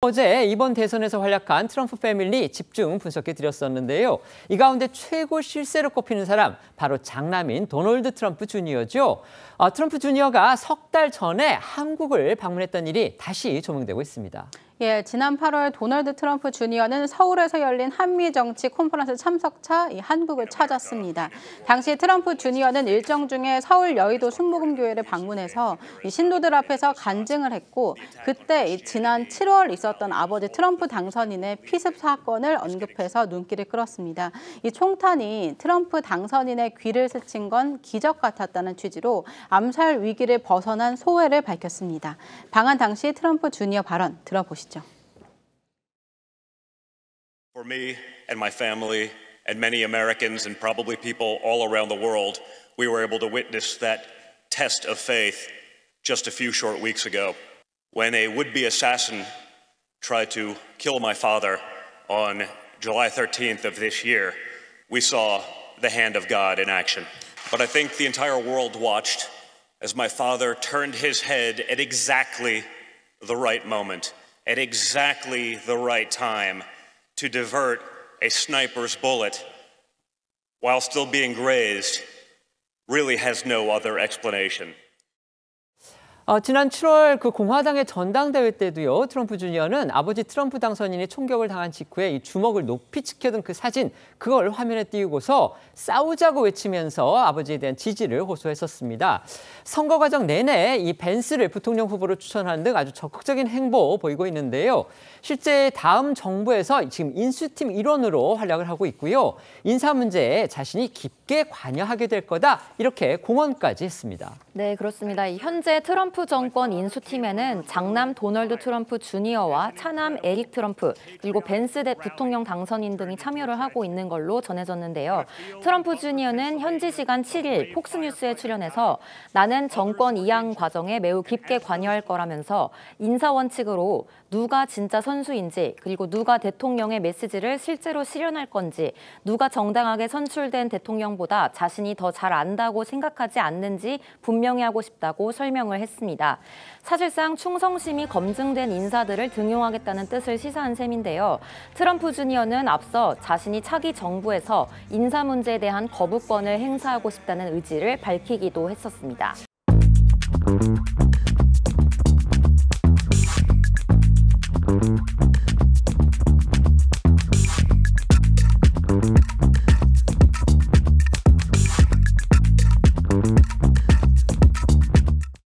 어제 이번 대선에서 활약한 트럼프 패밀리 집중 분석해 드렸었는데요. 이 가운데 최고 실세로 꼽히는 사람 바로 장남인 도널드 트럼프 주니어죠. 아, 트럼프 주니어가 석 달 전에 한국을 방문했던 일이 다시 조명되고 있습니다. 예, 지난 8월 도널드 트럼프 주니어는 서울에서 열린 한미 정치 컨퍼런스 참석차 이 한국을 찾았습니다. 당시 트럼프 주니어는 일정 중에 서울 여의도 순복음 교회를 방문해서 이 신도들 앞에서 간증을 했고 그때 이 지난 7월 있었던 아버지 트럼프 당선인의 피습 사건을 언급해서 눈길을 끌었습니다. 이 총탄이 트럼프 당선인의 귀를 스친 건 기적 같았다는 취지로 암살 위기를 벗어난 소회를 밝혔습니다. 방한 당시 트럼프 주니어 발언 들어보시죠. 보시죠. For me and my family and many Americans and probably people all around the world, we were able to witness that test of faith just a few short weeks ago when a would-be assassin tried to kill my father on July 13th of this year. We saw the hand of God in action. But I think the entire world watched as my father turned his head at exactly the right moment at exactly the right time to divert a sniper's bullet while still being grazed really has no other explanation. 어, 지난 7월 그 공화당의 전당대회 때도요 트럼프 주니어는 아버지 트럼프 당선인이 총격을 당한 직후에 이 주먹을 높이 치켜든 그 사진 그걸 화면에 띄우고서 싸우자고 외치면서 아버지에 대한 지지를 호소했었습니다. 선거 과정 내내 이 벤스를 부통령 후보로 추천하는 등 아주 적극적인 행보 보이고 있는데요. 실제 다음 정부에서 지금 인수팀 일원으로 활약을 하고 있고요. 인사 문제에 자신이 깊게 관여하게 될 거다 이렇게 공언까지 했습니다. 네 그렇습니다. 현재 트럼프 트럼프 정권 인수팀에는 장남 도널드 트럼프 주니어와 차남 에릭 트럼프 그리고 벤스 대 부통령 당선인 등이 참여를 하고 있는 걸로 전해졌는데요. 트럼프 주니어는 현지 시간 7일 폭스뉴스에 출연해서 나는 정권 이양 과정에 매우 깊게 관여할 거라면서 인사 원칙으로 누가 진짜 선수인지 그리고 누가 대통령의 메시지를 실제로 실현할 건지 누가 정당하게 선출된 대통령보다 자신이 더 잘 안다고 생각하지 않는지 분명히 하고 싶다고 설명을 했습니다. 했습니다. 사실상 충성심이 검증된 인사들을 등용하겠다는 뜻을 시사한 셈인데요. 트럼프 주니어는 앞서 자신이 차기 정부에서 인사 문제에 대한 거부권을 행사하고 싶다는 의지를 밝히기도 했었습니다.